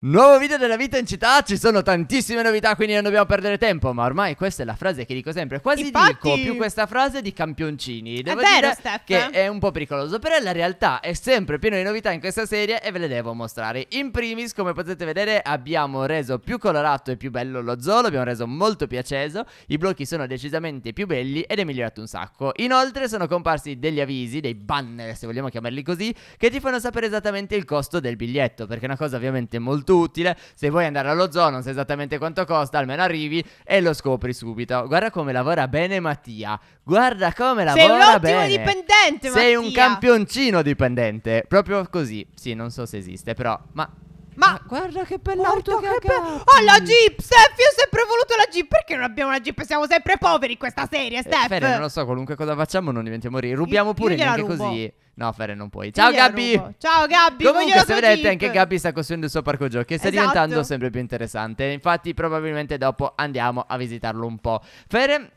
Nuovo video della vita in città, ci sono tantissime novità quindi non dobbiamo perdere tempo Ma ormai questa è la frase che dico sempre Quasi Infatti... dico più questa frase di campioncini Devo è vero, Steph. che è un po' pericoloso Però la realtà è sempre pieno di novità in questa serie e ve le devo mostrare In primis come potete vedere abbiamo reso più colorato e più bello lo zoo L'abbiamo reso molto più acceso I blocchi sono decisamente più belli ed è migliorato un sacco Inoltre sono comparsi degli avvisi, dei banner se vogliamo chiamarli così Che ti fanno sapere esattamente il costo del biglietto Perché è una cosa ovviamente molto molto utile. Se vuoi andare allo zoo, non sai esattamente quanto costa, almeno arrivi e lo scopri subito. Guarda come lavora bene Mattia. Guarda come lavora bene. Sei un ottimo bene. dipendente, Mattia. Sei un campioncino dipendente. Proprio così. Sì, non so se esiste, però. Ma ma guarda che bella auto che, che ha. Oh, la Jeep, Steph, io ho sempre voluto la Jeep. Perché non abbiamo la Jeep? Siamo sempre poveri in questa serie, eh, Steph. Eh, Fere, non lo so, qualunque cosa facciamo non diventiamo ricchi. Rubiamo pure io, io neanche così. No, Fere, non puoi. Ciao, Gabby. Ciao, Gabby. Comunque, se vedete, Jeep. anche Gabby sta costruendo il suo parco giochi e sta esatto. diventando sempre più interessante. Infatti, probabilmente dopo andiamo a visitarlo un po'. Fere,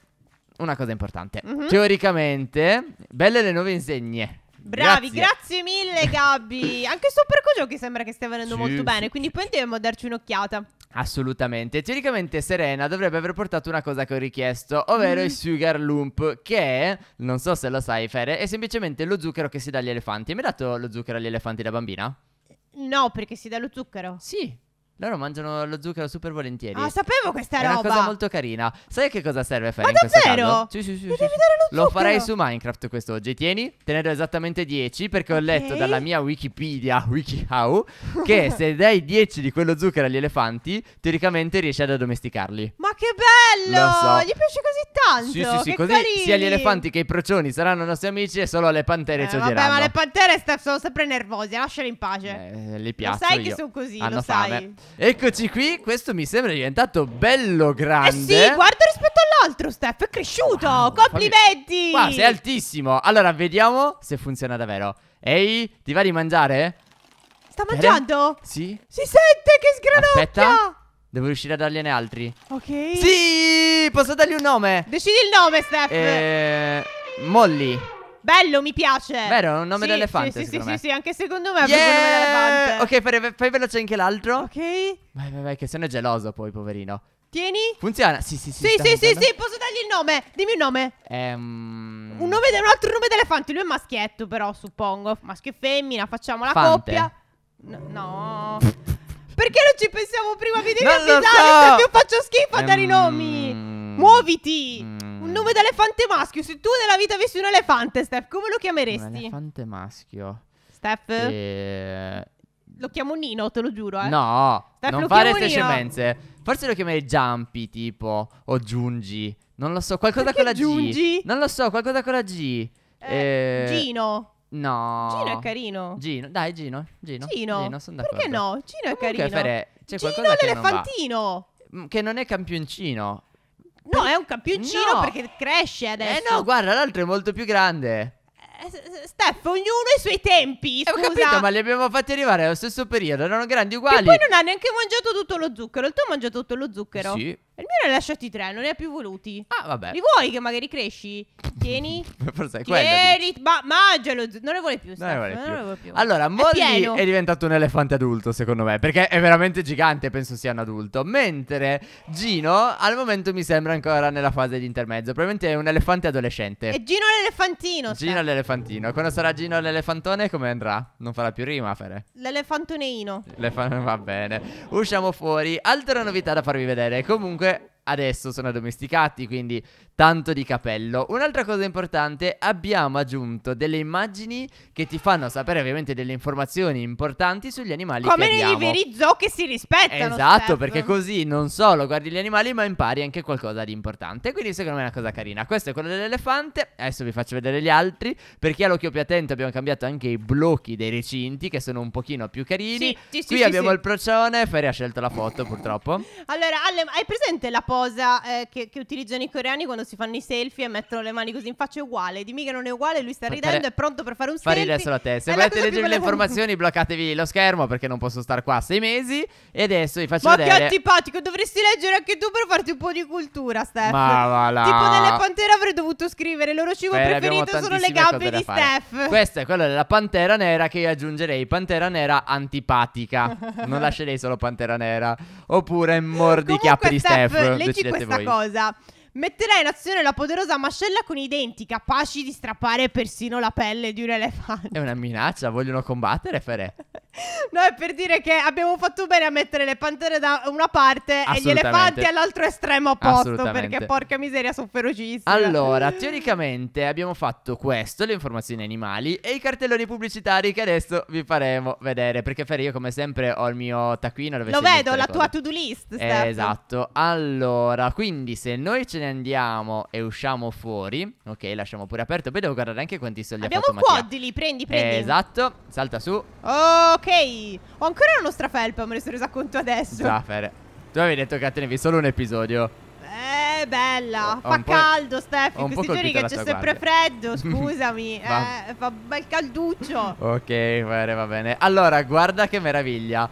una cosa importante. Mm -hmm. Teoricamente, belle le nuove insegne. Bravi, grazie, grazie mille Gabby. Anche sto percocio che sembra che stia venendo sì, molto sì, bene, quindi poi andiamo a darci un'occhiata. Assolutamente. Teoricamente Serena dovrebbe aver portato una cosa che ho richiesto, ovvero mm. il sugar lump, che non so se lo sai Fere, è semplicemente lo zucchero che si dà agli elefanti. Hai mai dato lo zucchero agli elefanti da bambina? No, perché si dà lo zucchero. Sì. Loro mangiano lo zucchero super volentieri. Ah, sapevo questa È roba. È una cosa molto carina. Sai che cosa serve fare Ma in questo davvero? caso? Sì, sì, sì. sì, sì. lo, zucchero. lo farei su Minecraft questo oggi. Tieni, te ne do esattamente 10 perché okay. ho letto dalla mia Wikipedia, WikiHow, che se dai 10 di quello zucchero agli elefanti, teoricamente riesci ad addomesticarli. Ma che bello! Lo so. Gli piace così tanto. Sì, sì, sì, così carini. sia gli elefanti che i procioni saranno nostri amici e solo le pantere eh, ci odieranno. Vabbè, ma le pantere sono sempre nervose, Lasciali in pace. Eh, le piace. Lo sai io. che sono così, Hanno lo sai. Fame. Eccoci qui, questo mi sembra diventato bello grande. Eh sì, guarda rispetto all'altro, Steph, è cresciuto. Wow, Complimenti. Qua sei altissimo. Allora, vediamo se funziona davvero. Ehi, ti va di mangiare? Sta mangiando? Bene? Sì. Si sente che sgranocchia. Aspetta. Devo riuscire a dargliene altri. Ok. Sì, posso dargli un nome. Decidi il nome, Steph. Eh, Molly. Bello, mi piace. Vero, è un nome sì, d'elefante. Sì, sì, me. sì, anche secondo me è yeah! proprio un nome dell'elefante. Ok, fai, fai, veloce anche l'altro. Ok. Vai, vai, vai, che sono geloso poi, poverino. Tieni. Funziona? Sì, sì, sì. Sì, sì, sì, sì, posso dargli il nome. Dimmi un nome. Ehm... Un, nome, un altro nome d'elefante. Lui è maschietto, però, suppongo. Maschio e femmina, facciamo la Fante. coppia. No. no. Perché non ci pensiamo prima? di devi non avvisare, so. io faccio schifo a dare i nomi. Mm. Muoviti. Mm. Un nome d'elefante maschio. Se tu nella vita avessi un elefante, Steph, come lo chiameresti? Un elefante maschio. Steph? E... Eh, lo chiamo Nino, te lo giuro, eh. No, Steph, non fare queste scemenze. Forse lo chiamerei Jumpy, tipo, o Giungi. Non lo so, qualcosa Perché con la Giungi? G. Non lo so, qualcosa con la G. Eh, eh... Gino. No. Gino è carino. Gino, dai, Gino. Gino, Gino. Gino sono d'accordo. Perché no? Gino è carino. Comunque, c'è Gino qualcosa che non va. M- mm, Che non è campioncino. No, è un campioncino No. perché cresce eh, adesso. Eh no, guarda, l'altro è molto più grande. Eh, s- s- Steph, ognuno i suoi tempi. Eh, ho capito, ma li abbiamo fatti arrivare allo stesso periodo, erano grandi uguali. E poi non ha neanche mangiato tutto lo zucchero. Il tuo ha mangiato tutto lo zucchero. Sì, il mio ne ha lasciati tre, non ne ha più voluti. Ah, vabbè. Li vuoi che magari cresci? Tieni. Forse è quello. Tieni, ma mangialo. Non ne vuole più. Non ne vuole più. più. Allora, Molly è, è, diventato un elefante adulto, secondo me. Perché è veramente gigante, penso sia un adulto. Mentre Gino, al momento, mi sembra ancora nella fase di intermezzo. Probabilmente è un elefante adolescente. E Gino l'elefantino. Sta. Gino l'elefantino. Quando sarà Gino l'elefantone, come andrà? Non farà più rima, Fere. L'elefantoneino. L'elefan- va bene. Usciamo fuori. Altra novità da farvi vedere. Comunque adesso sono addomesticati, quindi tanto di capello. Un'altra cosa importante, abbiamo aggiunto delle immagini che ti fanno sapere ovviamente delle informazioni importanti sugli animali Come che abbiamo. Come nei veri zoo che si rispettano. Esatto, Steph. perché così non solo guardi gli animali ma impari anche qualcosa di importante. Quindi secondo me è una cosa carina. Questo è quello dell'elefante, adesso vi faccio vedere gli altri. Per chi ha l'occhio più attento abbiamo cambiato anche i blocchi dei recinti che sono un pochino più carini. Sì, sì, Qui sì, abbiamo il procione, Ferri ha scelto la foto purtroppo. Allora, Ale, hai presente la posa eh, che, che utilizzano i coreani quando si fanno i selfie e mettono le mani così in faccia è uguale. Dimmi che non è uguale, lui sta fare, ridendo, è pronto per fare un fare selfie. Fare adesso la testa. Se volete leggere le informazioni, bloccatevi lo schermo perché non posso stare qua sei mesi. E adesso vi faccio Ma vedere. Ma che antipatico, dovresti leggere anche tu per farti un po' di cultura, Steph. Ma va là. Tipo nelle Pantera avrei dovuto scrivere, il loro cibo Beh, preferito sono le gambe di Steph. Questa è quella della Pantera Nera che io aggiungerei Pantera Nera antipatica. non lascerei solo Pantera Nera. Oppure mordichiappi di Steph. Steph leggi questa voi. cosa. Metterà in azione la poderosa mascella con i denti capaci di strappare persino la pelle di un elefante. È una minaccia, vogliono combattere, Ferè. no, è per dire che abbiamo fatto bene a mettere le pantere da una parte e gli elefanti all'altro estremo opposto, perché porca miseria sono ferocissimi. Allora, teoricamente abbiamo fatto questo, le informazioni animali e i cartelloni pubblicitari che adesso vi faremo vedere, perché Ferè io come sempre ho il mio taccuino dove Lo vedo, la tua to-do list, eh, Esatto. Allora, quindi se noi ci ne andiamo e usciamo fuori, ok, lasciamo pure aperto. Poi devo guardare anche quanti soldi Abbiamo ha fatto Abbiamo quad lì, prendi, prendi. Eh, esatto, salta su. Ok, ho ancora uno strafelpa, me ne sono resa conto adesso. Zaffer, tu avevi detto che attenevi solo un episodio. Eh, bella, fa caldo Steffi, questi giorni che c'è sempre freddo, scusami, eh, fa bel calduccio. ok, va bene, va bene. Allora, guarda che meraviglia.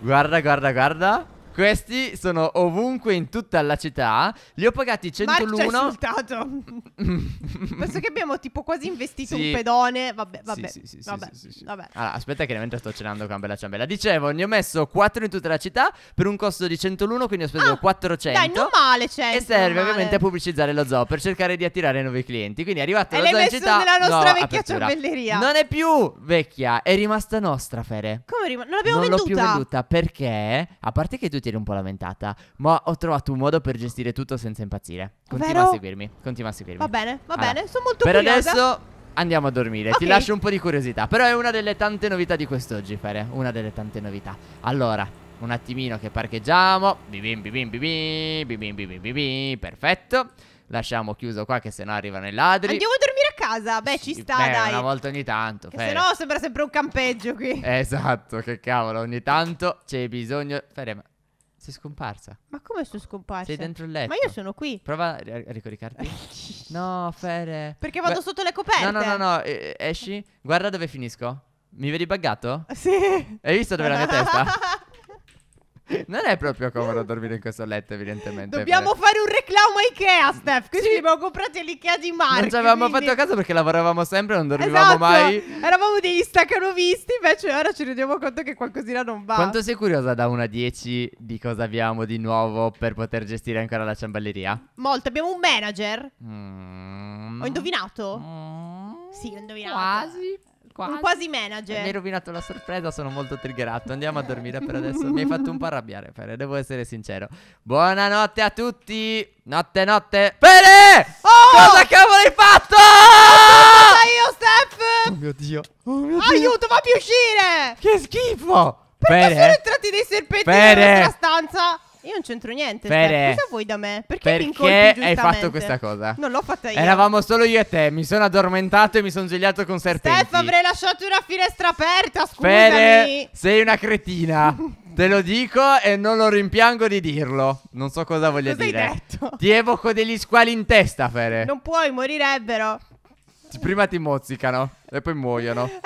Guarda, guarda, guarda. Questi sono ovunque in tutta la città. Li ho pagati 101. Ma insultato. Penso che abbiamo tipo quasi investito sì. un pedone. Vabbè, vabbè. Sì, sì, vabbè. vabbè. Allora, aspetta che mentre sto cenando con bella ciambella. Dicevo, ne ho messo 4 in tutta la città per un costo di 101, quindi ho speso ah, 400. Dai, non male 100. E serve ovviamente a pubblicizzare lo zoo per cercare di attirare nuovi clienti. Quindi è arrivato lo zoo in città. nella nostra vecchia apertura. ciambelleria. Non è più vecchia, è rimasta nostra, Fere. Come rimasta? Non l'abbiamo non venduta. Non l'ho più venduta perché, a parte che tu ti eri un po' lamentata, ma ho trovato un modo per gestire tutto senza impazzire. Continua Vero? a seguirmi, continua a seguirmi. Va bene, va allora, bene, sono molto per curiosa. Per adesso andiamo a dormire, okay. ti lascio un po' di curiosità, però è una delle tante novità di quest'oggi, Fere, una delle tante novità. Allora, un attimino che parcheggiamo, bibim bibim bibim, bibim bibim bibim, perfetto. Lasciamo chiuso qua che sennò arrivano i ladri. Andiamo a dormire a casa. Beh, ci sta, Beh, dai. Una volta ogni tanto. Che se no sembra sempre un campeggio qui. Esatto, che cavolo, ogni tanto c'è bisogno. Ferema. Sei scomparsa. Ma come sono scomparsa? Sei dentro il letto. Ma io sono qui. Prova a ri- ricoricarti. no, Fere. Perché vado Gua- sotto le coperte. No, no, no, no, esci. Guarda dove finisco. Mi vedi buggato? Sì. Hai visto dove è la mia testa? Non è proprio comodo dormire in questo letto, evidentemente. Dobbiamo fare un reclamo a Ikea, Steph. Così sì. abbiamo comprato l'Ikea di Marco. Non ci avevamo quindi... fatto caso perché lavoravamo sempre, non dormivamo esatto. mai. Eravamo degli staccanovisti, invece ora ci rendiamo conto che qualcosina non va. Quanto sei curiosa da 1 a 10 di cosa abbiamo di nuovo per poter gestire ancora la ciamballeria? Molto. Abbiamo un manager. Mm. Ho indovinato? Mm. Sì, ho indovinato. Quasi. Quasi. Un quasi manager. Mi hai rovinato la sorpresa, sono molto triggerato. Andiamo a dormire per adesso. Mi hai fatto un po' arrabbiare, Fere, devo essere sincero. Buonanotte a tutti. Notte, notte. Fere! Oh! Cosa cavolo hai fatto? Io, Steph! Oh mio Dio. Oh mio Dio. Aiuto, fammi uscire! Che schifo! Perché Fere? sono entrati dei serpenti Fere. nella nostra stanza? Io non c'entro niente. Fere, Cosa vuoi da me? Perché, perché mi hai fatto questa cosa? Non l'ho fatta io. Eravamo solo io e te. Mi sono addormentato e mi sono svegliato con serpenti. Steph, avrei lasciato una finestra aperta. Scusami. Fere, sei una cretina. Te lo dico e non lo rimpiango di dirlo. Non so cosa voglia cosa dire. Hai detto? Ti evoco degli squali in testa, Fere. Non puoi, morirebbero. Prima ti mozzicano e poi muoiono. Eh,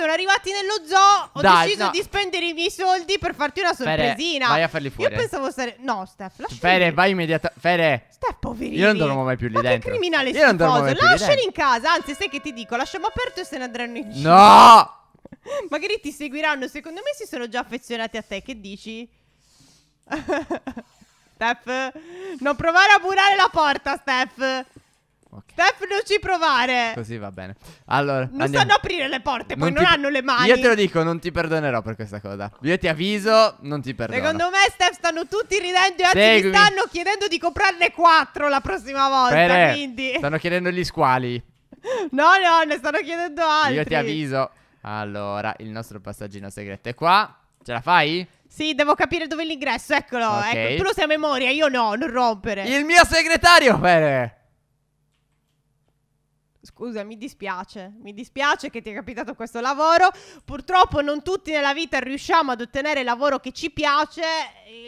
sono arrivati nello zoo. Ho Dai, deciso no. di spendere i miei soldi per farti una sorpresina. Fere, vai a farli fuori. Io pensavo stare. No, Steph, lasciali. Fere, vai immediatamente. Fere. Steph, poverino. Io non dormo mai più lì Ma dentro. Che criminale Io non dormo mai più Lasciali in casa. Anzi, sai che ti dico? Lasciamo aperto e se ne andranno in giro. No! Magari ti seguiranno. Secondo me si sono già affezionati a te. Che dici? Steph, non provare a burare la porta, Steph. Okay. non ci provare. Così va bene. Allora, non andiamo. sanno aprire le porte, poi non, non ti... hanno le mani. Io te lo dico, non ti perdonerò per questa cosa. Io ti avviso, non ti perdonerò. Secondo me, Stef, stanno tutti ridendo e anzi Seguimi. mi stanno chiedendo di comprarne quattro la prossima volta. Bene. Quindi. Stanno chiedendo gli squali. No, no, ne stanno chiedendo altri. Io ti avviso. Allora, il nostro passaggino segreto è qua. Ce la fai? Sì, devo capire dove è l'ingresso. Eccolo. Okay. Ecco, tu lo sai a memoria, io no, non rompere. Il mio segretario, Fede scusa, mi dispiace, mi dispiace che ti è capitato questo lavoro. Purtroppo non tutti nella vita riusciamo ad ottenere il lavoro che ci piace.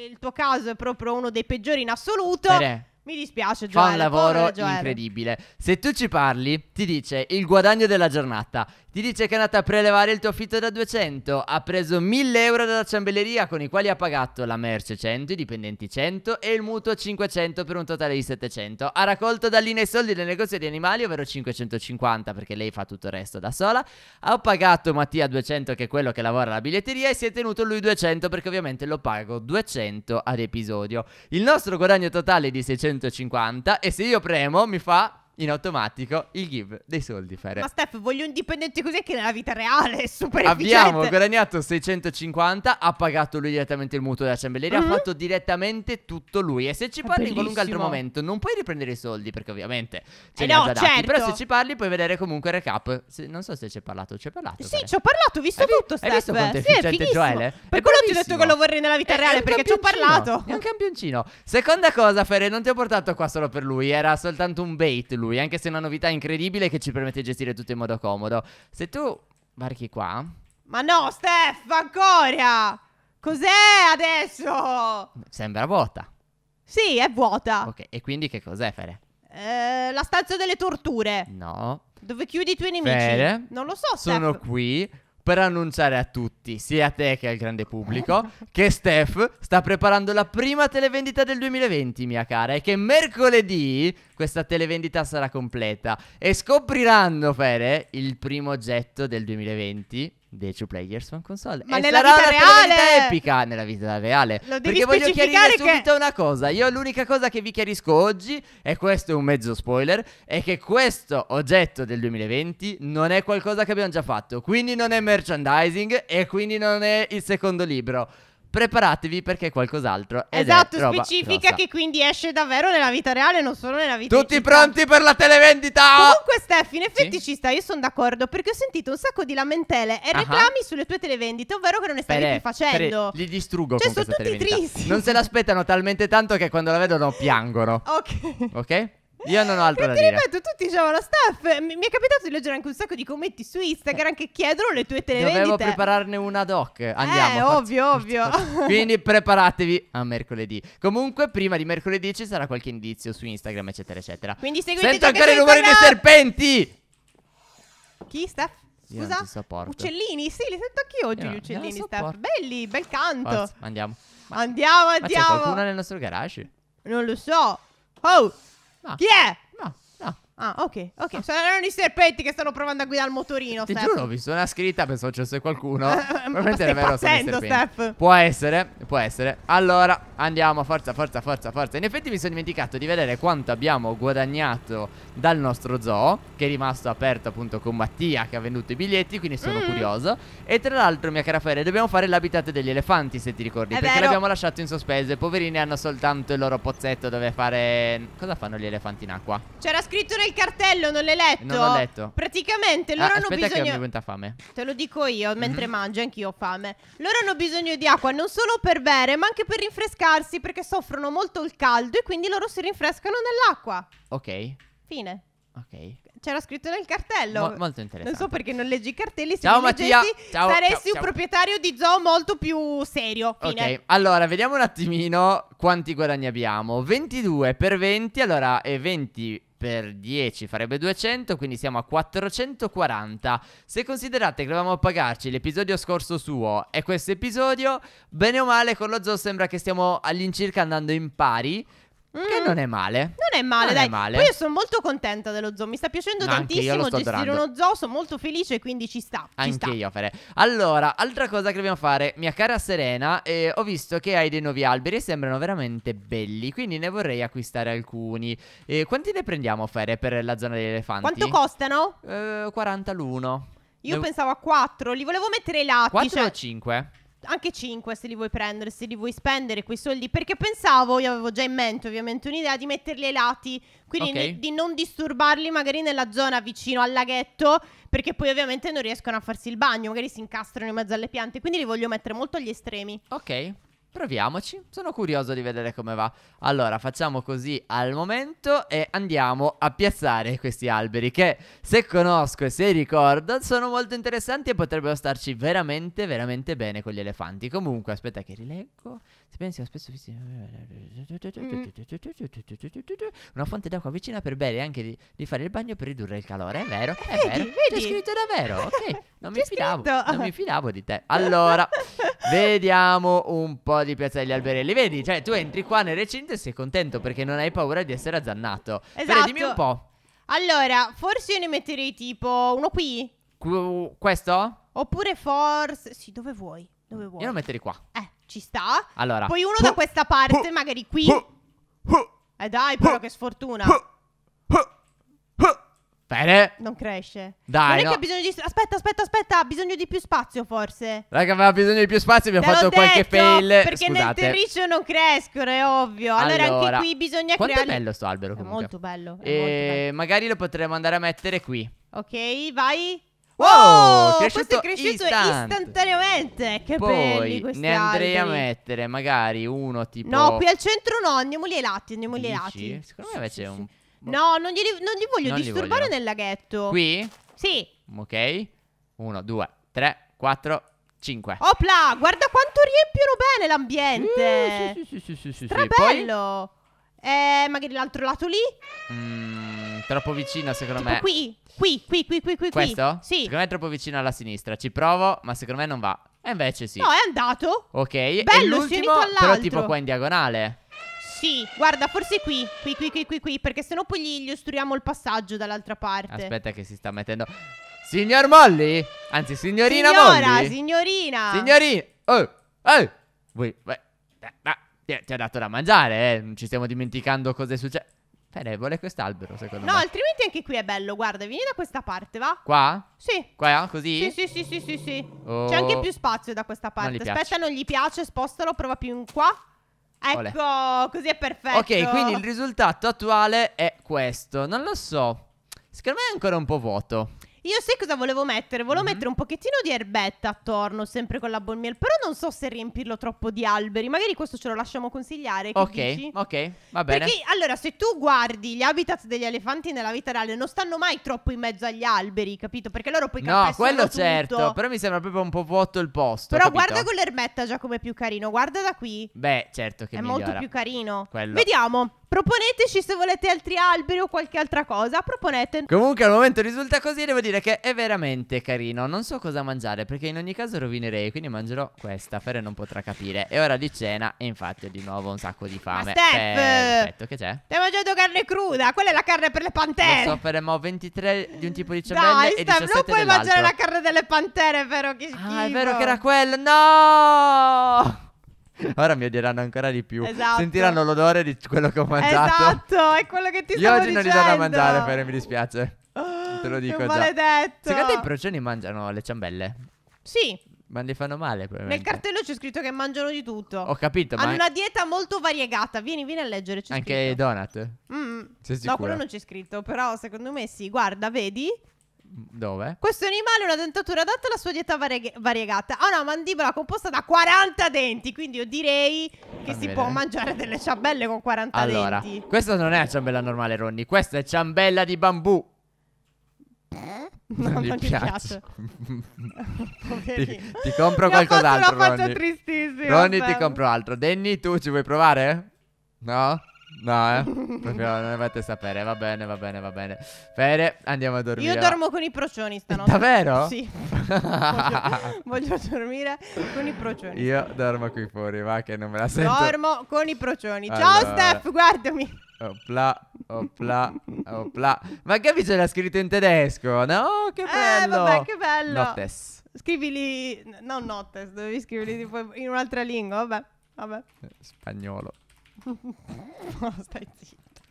Il tuo caso è proprio uno dei peggiori in assoluto. Bene. Eh, eh. Mi dispiace, Joel. Fa un lavoro incredibile. Se tu ci parli, ti dice il guadagno della giornata. Ti dice che è andata a prelevare il tuo affitto da 200, ha preso 1000 euro dalla ciambelleria con i quali ha pagato la merce 100, i dipendenti 100 e il mutuo 500 per un totale di 700. Ha raccolto da lì i soldi del negozio di animali, ovvero 550 perché lei fa tutto il resto da sola. Ha pagato Mattia 200 che è quello che lavora alla biglietteria e si è tenuto lui 200 perché ovviamente lo pago 200 ad episodio. Il nostro guadagno totale è di 650 e se io premo mi fa in automatico il give dei soldi Fer. Ma Steph, voglio un dipendente così che nella vita reale è super Abbiamo guadagnato 650, ha pagato lui direttamente il mutuo della ciambelleria, mm-hmm. ha mhm. fatto direttamente tutto lui. E se ci parli in qualunque altro momento, non puoi riprendere i soldi perché ovviamente ce eh li no, dati, certo. però se ci parli puoi vedere comunque il recap. Se, non so se ci hai parlato, ci hai parlato. Sì, ci ho parlato, ho visto hai tutto, vi- Steph. Hai visto quanto è sì, efficiente Joele? Per, per quello ti ho detto che lo vorrei nella vita è, reale è perché ci ho parlato. È un campioncino. Seconda cosa, Ferre, non ti ho portato qua solo per lui. Era soltanto un bait lui, anche se è una novità incredibile che ci permette di gestire tutto in modo comodo. Se tu marchi qua. Ma no, Steph, ancora! Cos'è adesso? Sembra vuota. Sì, è vuota. Ok, e quindi che cos'è, Fere? Eh, la stanza delle torture. No. Dove chiudi i tuoi nemici. Fere, non lo so, Steph. Sono qui per annunciare a tutti, sia a te che al grande pubblico, che Steph sta preparando la prima televendita del 2020, mia cara, e che mercoledì questa televendita sarà completa. E scopriranno, Fere, il primo oggetto del 2020 The two players fan console. Ma e nella sarà vita reale! epica nella vita reale. Lo devi perché voglio chiarire che... subito una cosa. Io l'unica cosa che vi chiarisco oggi, e questo è un mezzo spoiler, è che questo oggetto del 2020 non è qualcosa che abbiamo già fatto. Quindi non è merchandising e quindi non è il secondo libro preparatevi perché è qualcos'altro. Esatto, specifica grossa. che quindi esce davvero nella vita reale, non solo nella vita Tutti pronti per la televendita! Comunque, Steffi, in effetti sì. ci sta, io sono d'accordo perché ho sentito un sacco di lamentele e reclami uh-huh. sulle tue televendite, ovvero che non ne stai più facendo. Li distruggo cioè, con sono tutti tristi. Non se l'aspettano talmente tanto che quando la vedono piangono. ok. Ok? Io non ho altro da dire. ripeto, tutti dicevano la staff. Mi, mi è capitato di leggere anche un sacco di commenti su Instagram che chiedono le tue televendite. Dovevo prepararne una ad hoc. Eh, andiamo. Eh, forza, ovvio, forza, ovvio. Forza. Quindi preparatevi a mercoledì. Comunque, prima di mercoledì ci sarà qualche indizio su Instagram, eccetera, eccetera. Quindi seguite Sento ancora i numeri dei serpenti. Chi, Staff? Scusa? non Uccellini? Sì, li sento anch'io oggi io gli uccellini, Staff. Belli, bel canto. Forza, andiamo. Ma, andiamo, andiamo. Ma c'è qualcuno nel nostro garage? Non lo so. Oh! Yeah. Ah, ok, ok. Ah. So, erano i serpenti che stanno provando a guidare il motorino. Ti Steph. giuro, ho visto una scritta, pensavo ci fosse qualcuno. Probabilmente è vero, sono i serpenti. Steph. Può essere, può essere. Allora, andiamo, forza, forza, forza, forza. In effetti mi sono dimenticato di vedere quanto abbiamo guadagnato dal nostro zoo, che è rimasto aperto appunto con Mattia, che ha venduto i biglietti, quindi sono mm. curioso. E tra l'altro, mia cara Fere, dobbiamo fare l'habitat degli elefanti, se ti ricordi, è perché l'abbiamo lasciato in sospeso. I poverini hanno soltanto il loro pozzetto dove fare... Cosa fanno gli elefanti in acqua? C'era scritto nel ancora il cartello, non l'hai letto? Non l'ho letto. Praticamente ah, loro ah, hanno bisogno. Che mi è fame. Te lo dico io, mhm. mentre mangio, anch'io ho fame. Loro hanno bisogno di acqua non solo per bere, ma anche per rinfrescarsi perché soffrono molto il caldo e quindi loro si rinfrescano nell'acqua. Ok. Fine. Ok. C'era scritto nel cartello. Mo molto interessante. Non so perché non leggi i cartelli. Se ciao Mattia. Leggessi, ciao, saresti ciao, ciao. un proprietario di zoo molto più serio. Fine. Ok. Allora, vediamo un attimino quanti guadagni abbiamo. 22 per 20. Allora, e 20 per 10 farebbe 200, quindi siamo a 440. Se considerate che dovevamo pagarci l'episodio scorso suo e questo episodio, bene o male con lo zoo sembra che stiamo all'incirca andando in pari. Che mm. non è male. Non è male, non dai. È male. Poi io sono molto contenta dello zoo. Mi sta piacendo no, tantissimo gestire adorando. uno zoo. Sono molto felice, quindi ci sta. Ci anche sta. io, Fere. Allora, altra cosa che dobbiamo fare, mia cara Serena. Eh, ho visto che hai dei nuovi alberi e sembrano veramente belli. Quindi ne vorrei acquistare alcuni. Eh, quanti ne prendiamo, Fere, per la zona degli elefanti? Quanto costano? Eh, 40 l'uno. Io ne... pensavo a 4. Li volevo mettere i lati. 4 cioè... o 5? anche 5 se li vuoi prendere, se li vuoi spendere quei soldi, perché pensavo, io avevo già in mente ovviamente un'idea di metterli ai lati, quindi okay. ne, di non disturbarli magari nella zona vicino al laghetto, perché poi ovviamente non riescono a farsi il bagno, magari si incastrano in mezzo alle piante, quindi li voglio mettere molto agli estremi. Ok. Proviamoci, sono curioso di vedere come va. Allora, facciamo così al momento e andiamo a piazzare questi alberi che, se conosco e se ricordo, sono molto interessanti e potrebbero starci veramente, veramente bene con gli elefanti. Comunque, aspetta che rileggo pensi a spesso fissi... Mm. Una fonte d'acqua vicina per bere e anche di, di, fare il bagno per ridurre il calore. È vero, è eh, vedi, vero. Vedi. C'è scritto davvero. Ok, non mi, fidavo, non mi fidavo. di te. Allora, vediamo un po' di piazza degli alberelli. Vedi, cioè tu entri qua nel recinto e sei contento perché non hai paura di essere azzannato. Esatto. Però dimmi un po'. Allora, forse io ne metterei tipo uno qui. Qu- questo? Oppure forse... Sì, dove vuoi. Dove vuoi. Io lo metterei qua. Eh. Ci sta. Allora. Poi uno da questa parte, magari qui. Eh dai, però che sfortuna. Bene. Non cresce. Dai. Non è che ha bisogno di. Aspetta, aspetta, aspetta. Ha bisogno di più spazio, forse. Raga, aveva bisogno di più spazio. Abbiamo fatto detto, qualche fail. Perché Scusate. nel terriccio non crescono, è ovvio. Allora, allora anche qui bisogna creare. Quanto è bello sto albero? Comunque. È molto bello. È e eh, molto bello. magari lo potremmo andare a mettere qui. Ok, vai. Wow, oh, questo è cresciuto istant. istantaneamente. Che Poi belli questi ne andrei alberi. a mettere magari uno tipo No, qui al centro no, andiamo lì ai lati, andiamo lì ai lati. Secondo me invece sì, un boh. No, non, glieli, non li voglio non disturbare voglio. nel laghetto. Qui? Sì. Ok. Uno, due, tre, quattro, 5. Opla, guarda quanto riempiono bene l'ambiente. Mm, sì, sì, sì, sì, sì, Strabello. Sì. Poi... Eh, magari l'altro lato lì. Mm, Troppo vicina, secondo tipo me. Qui, qui, qui, qui, qui, qui. Questo? Sì. Secondo me è troppo vicino alla sinistra. Ci provo, ma secondo me non va. E invece sì. No, è andato. Ok. Bello, e l'ultimo, però tipo qua in diagonale. Sì, guarda, forse qui, qui, qui, qui, qui, qui, perché sennò poi gli, gli ostruiamo il passaggio dall'altra parte. Aspetta che si sta mettendo... Signor Molly? Anzi, signorina Signora, Molly? signorina. Signorina. Oh, oh. Voi, beh, ti ha dato da mangiare, eh. Non ci stiamo dimenticando cosa è successo. Bene, vuole quest'albero, secondo no, me. No, altrimenti anche qui è bello. Guarda, vieni da questa parte, va? Qua? Sì. Qua, così? Sì, sì, sì, sì, sì. Oh. C'è anche più spazio da questa parte. Non Aspetta, non gli piace, spostalo, prova più in qua. Ecco, Olè. così è perfetto. Ok, quindi il risultato attuale è questo. Non lo so. Secondo me è ancora un po' vuoto. Io sai cosa volevo mettere? Volevo mm-hmm. mettere un pochettino di erbetta attorno, sempre con la bonmiel, però non so se riempirlo troppo di alberi. Magari questo ce lo lasciamo consigliare. ok, dici? ok, va bene. Perché allora, se tu guardi gli habitat degli elefanti nella vita reale, non stanno mai troppo in mezzo agli alberi, capito? Perché loro poi capiscono. No, quello tutto. certo, però mi sembra proprio un po' vuoto il posto. Però capito? guarda con l'erbetta, già come è più carino, guarda da qui. Beh, certo che è migliora. molto più carino. Quello. Vediamo. Proponeteci se volete altri alberi o qualche altra cosa. Proponete. Comunque al momento risulta così. Devo dire che è veramente carino. Non so cosa mangiare perché in ogni caso rovinerei. Quindi mangerò questa. Fere non potrà capire. È ora di cena. E infatti ho di nuovo un sacco di fame. Ma Steph, Perfetto, che c'è? Stai mangiato carne cruda. Quella è la carne per le pantere. Lo so, Fere, ma ho 23 di un tipo di ciambelle Dai, e Steph, 17 non puoi mangiare la carne delle pantere, vero? Che schifo. Ah, è vero che era quella. No! Ora mi odieranno ancora di più. Esatto. Sentiranno l'odore di quello che ho mangiato. Esatto, è quello che ti Io stavo dicendo. Io oggi non li do da mangiare, Fere, mi dispiace. Te lo dico che già. maledetto. Secondo te i procioni mangiano le ciambelle? Sì. Ma ne fanno male Nel cartello c'è scritto che mangiano di tutto. Ho capito, Hanno ma... una dieta molto variegata. Vieni, vieni a leggere. C'è Anche i donut. Mm. No, quello non c'è scritto, però secondo me sì. Guarda, vedi? Dove? Questo animale ha una dentatura adatta alla sua dieta varie- variegata. Ha una mandibola composta da 40 denti, quindi io direi che Fammi si vedere. può mangiare delle ciambelle con 40 allora, denti. Allora, questa non è una ciambella normale, Ronny, questa è ciambella di bambù. Eh? No, non, non mi piace. ti, ti, compro qualcos'altro. Ronny. Ronny, ti compro altro. Denny, tu ci vuoi provare? No? No, eh. Proprio non ne fate sapere. Va bene, va bene, va bene. Fede, andiamo a dormire. Io dormo con i procioni stanotte. Davvero? Sì. voglio, voglio, dormire con i procioni. Io dormo qui fuori, va che non me la sento. Dormo con i procioni. Allora. Ciao Steph, guardami. Opla, opla, opla. Ma che ce l'ha scritto in tedesco, no? Che eh, bello. Eh, vabbè, che bello. Notes. Scrivili, non notes, dovevi scriverli tipo in un'altra lingua, vabbè, vabbè. Spagnolo no, stai zitto.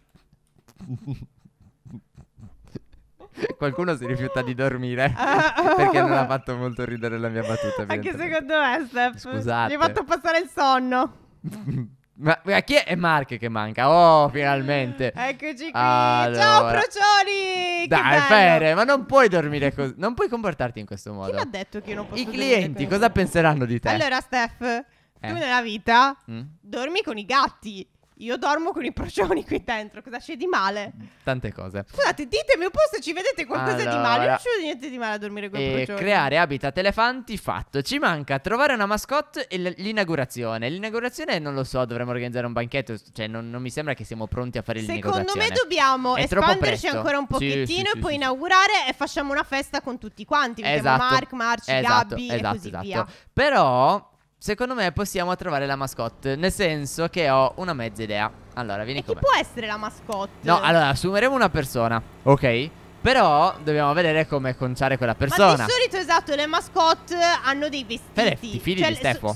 Qualcuno si rifiuta di dormire ah. perché non ha fatto molto ridere la mia battuta. Anche secondo me, Steph. Scusate. Gli hai fatto passare il sonno. Ma, ma, chi è? È Mark che manca. Oh, finalmente. Eccoci qui. Allora. Ciao, Procioni. Dai, Fere, ma non puoi dormire così. Non puoi comportarti in questo modo. Chi l'ha detto che io non posso I clienti cosa penseranno di te? Allora, Steph. Eh. Tu nella vita mm? dormi con i gatti. Io dormo con i procioni qui dentro, cosa c'è di male? Tante cose. Scusate, ditemi un po' se ci vedete qualcosa allora, di male. Non c'è niente di male a dormire con i eh, procioni. Creare habitat elefanti fatto. Ci manca trovare una mascotte e l'inaugurazione. L'inaugurazione non lo so, dovremmo organizzare un banchetto. Cioè, non, non mi sembra che siamo pronti a fare l'inaugurazione. Secondo me dobbiamo È espanderci ancora un pochettino sì, sì, sì, e poi inaugurare e facciamo una festa con tutti quanti. Vediamo esatto, Mark, Marci, esatto, Gabby esatto, e così esatto. via. Però Secondo me possiamo trovare la mascotte Nel senso che ho una mezza idea Allora vieni e con chi me. può essere la mascotte? No allora assumeremo una persona Ok però dobbiamo vedere come conciare quella persona. Ma di solito, esatto, le mascotte hanno dei vestiti. Fede, ti fidi cioè, di Stefo?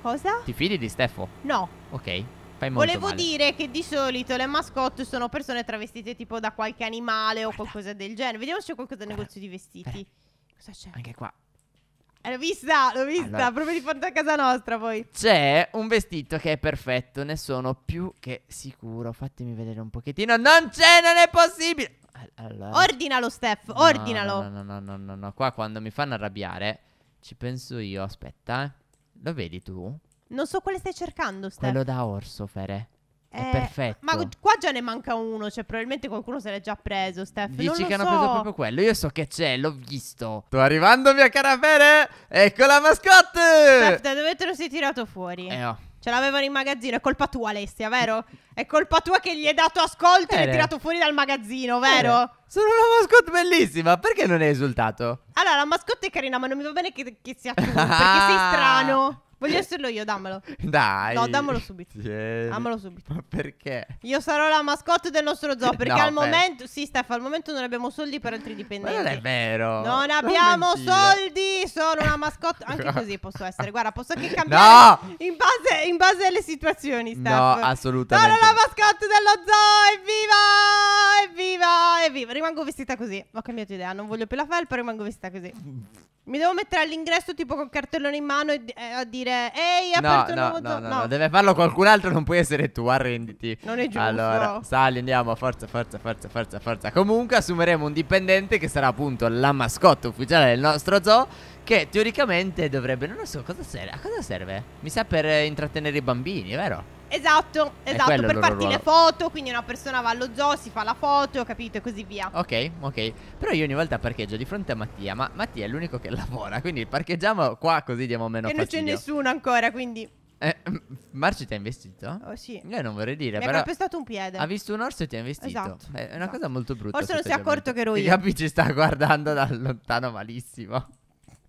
cosa? Ti fidi di Stefo? No. Ok. Fai molto Volevo male. dire che di solito le mascotte sono persone travestite tipo da qualche animale Guarda. o qualcosa del genere. Vediamo se c'è qualcosa nel negozio di vestiti. Guarda. Cosa c'è? Anche qua eh, l'ho vista, l'ho vista, allora, proprio di fronte a casa nostra poi. C'è un vestito che è perfetto, ne sono più che sicuro. Fatemi vedere un pochettino. Non c'è, non è possibile. Allora. Ordinalo, Steph, no, ordinalo. No no, no, no, no, no, Qua quando mi fanno arrabbiare, ci penso io. Aspetta, eh. Lo vedi tu? Non so quale stai cercando, Steph. Quello da orso, Fere. È eh, perfetto. Ma qua già ne manca uno, cioè probabilmente qualcuno se l'è già preso, Steph. Dici non che hanno preso proprio quello, io so che c'è, l'ho visto. Sto arrivando, mia cara Fere! Ecco la mascotte! Steph, da dove te lo sei tirato fuori? Eh oh. Ce l'avevano in magazzino, è colpa tua Alessia, vero? È colpa tua che gli hai dato ascolto e l'hai eh. tirato fuori dal magazzino, vero? Fere. Eh. Sono una mascotte bellissima, perché non hai esultato? Allora, la mascotte è carina, ma non mi va bene che, che sia tu, perché sei strano. Voglio esserlo io, dammelo. Dai. No, dammelo subito. Tieni. Dammelo subito. Ma perché? Io sarò la mascotte del nostro zoo perché no, al beh. momento, sì Stefano, al momento non abbiamo soldi per altri dipendenti. Ma non è vero. Non abbiamo non soldi, sono una mascotte. Anche così posso essere. Guarda, posso anche cambiare no! in, base, in base alle situazioni, Stefano. No, assolutamente. Sono la mascotte dello zoo, evviva! Evviva! Evviva! Rimango vestita così. Ho cambiato idea, non voglio più la felpa, rimango vestita così. Mm. Mi devo mettere all'ingresso tipo con cartellone in mano e eh, a dire dire Ehi, ha no, no, no, no, no, deve farlo qualcun altro, non puoi essere tu, arrenditi Non è giusto Allora, sali, andiamo, forza, forza, forza, forza, forza Comunque assumeremo un dipendente che sarà appunto la mascotte ufficiale del nostro zoo Che teoricamente dovrebbe, non lo so, cosa serve, a cosa serve? Mi sa per intrattenere i bambini, vero? Esatto, esatto, per farti ruolo. le foto, quindi una persona va allo zoo, si fa la foto, capito, e così via. Ok, ok. Però io ogni volta parcheggio di fronte a Mattia, ma Mattia è l'unico che lavora, quindi parcheggiamo qua così diamo meno che E Che non c'è nessuno ancora, quindi... Eh, mm, Marci ti ha investito? Oh, sì. Io non vorrei dire, Mi però. Mi ha calpestato un piede. Ha visto un orso e ti ha investito. Esatto. Eh, è una esatto. cosa molto brutta. Forse non si è accorto che ero io. Gabi ci sta guardando da lontano malissimo.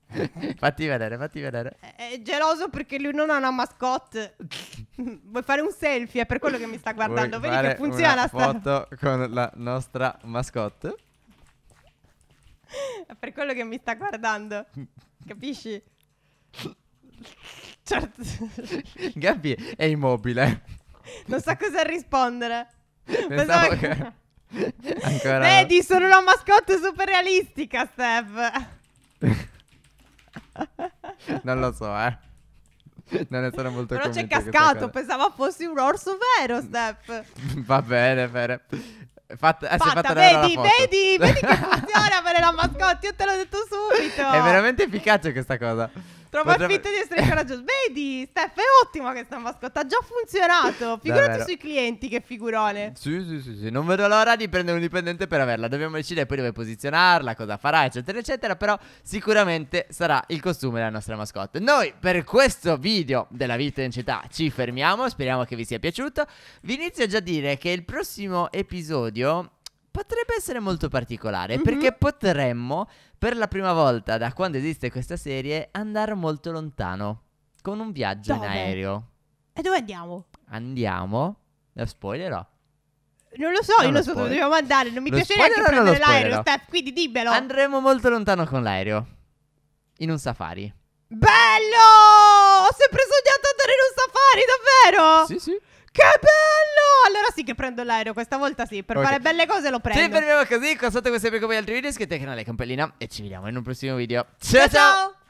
fatti vedere, fatti vedere. È geloso perché lui non ha una mascotte. Vuoi fare un selfie? È per quello che mi sta guardando. Vuoi Vedi che funziona una foto con la nostra mascotte. È per quello che mi sta guardando. Capisci? Certo. Gabby è immobile. Non sa cosa rispondere. Pensavo che... Ancora... Vedi, sono una mascotte super realistica, Steph. non lo so, eh. Non ne sono molto Però c'è cascato, pensavo fossi un orso vero, Steph. Va bene, bene. Fatta, eh, fatta, vedi, vedi, vedi che funziona avere la mascotte, io te l'ho detto subito. È veramente efficace questa cosa. Trova Potrebbe... il fitto di essere coraggioso. Vedi, Steph, è ottimo che sta mascotta. Ha già funzionato. Figurati Davvero. sui clienti, che figurone. Sì, sì, sì, sì. Non vedo l'ora di prendere un dipendente per averla. Dobbiamo decidere poi dove posizionarla, cosa farà, eccetera, eccetera. Però sicuramente sarà il costume della nostra mascotte. Noi per questo video della vita in città ci fermiamo. Speriamo che vi sia piaciuto. Vi inizio già a dire che il prossimo episodio potrebbe essere molto particolare mm-hmm. perché potremmo, per la prima volta da quando esiste questa serie, andare molto lontano con un viaggio dove? in aereo. E dove andiamo? Andiamo, lo spoilerò. Non lo so, non io lo so dove dobbiamo andare, non mi lo piacerebbe neanche prendere l'aereo, Steph, quindi dimmelo. Andremo molto lontano con l'aereo, in un safari. Bello! Ho sempre sognato andare in un safari, davvero? Sì, sì. Che bello! Allora sì che prendo l'aereo, questa volta sì, per okay. fare belle cose lo prendo. Se Sempre così, qua sotto come sempre come gli altri video, iscrivetevi al canale Campellina e ci vediamo in un prossimo video. ciao! ciao. ciao.